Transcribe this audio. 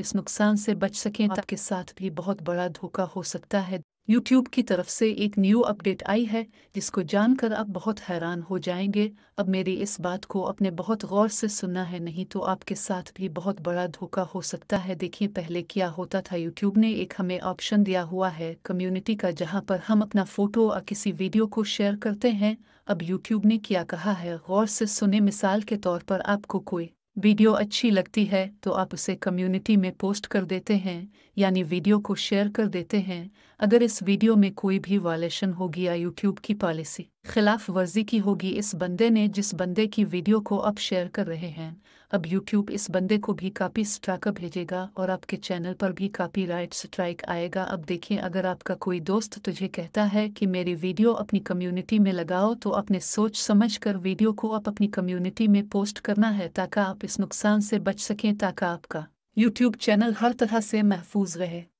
इस नुकसान से बच सकें आपके हाँ। साथ भी बहुत बड़ा धोखा हो सकता है YouTube की तरफ से एक न्यू अपडेट आई है जिसको जानकर आप बहुत हैरान हो जाएंगे अब मेरी इस बात को अपने बहुत गौर से सुनना है नहीं तो आपके साथ भी बहुत बड़ा धोखा हो सकता है देखिए पहले क्या होता था YouTube ने एक हमें ऑप्शन दिया हुआ है कम्युनिटी का जहां पर हम अपना फोटो और किसी वीडियो को शेयर करते हैं अब YouTube ने क्या कहा है गौर से सुने मिसाल के तौर पर आपको कोई वीडियो अच्छी लगती है तो आप उसे कम्युनिटी में पोस्ट कर देते हैं यानी वीडियो को शेयर कर देते हैं अगर इस वीडियो में कोई भी वायलेशन हो गया यूट्यूब की पॉलिसी खिलाफ वर्जी की होगी इस बंदे ने जिस बंदे की वीडियो को आप शेयर कर रहे हैं अब यूट्यूब इस बंदे को भी काफी स्ट्राइक भेजेगा और आपके चैनल पर भी काफी राइट स्ट्राइक आएगा अब देखिए अगर आपका कोई दोस्त तुझे कहता है कि मेरी वीडियो अपनी कम्युनिटी में लगाओ तो अपने सोच समझ कर वीडियो को आप अपनी कम्युनिटी में पोस्ट करना है ताकि आप इस नुकसान से बच सकें ताकि आपका यूट्यूब चैनल हर तरह से महफूज रहे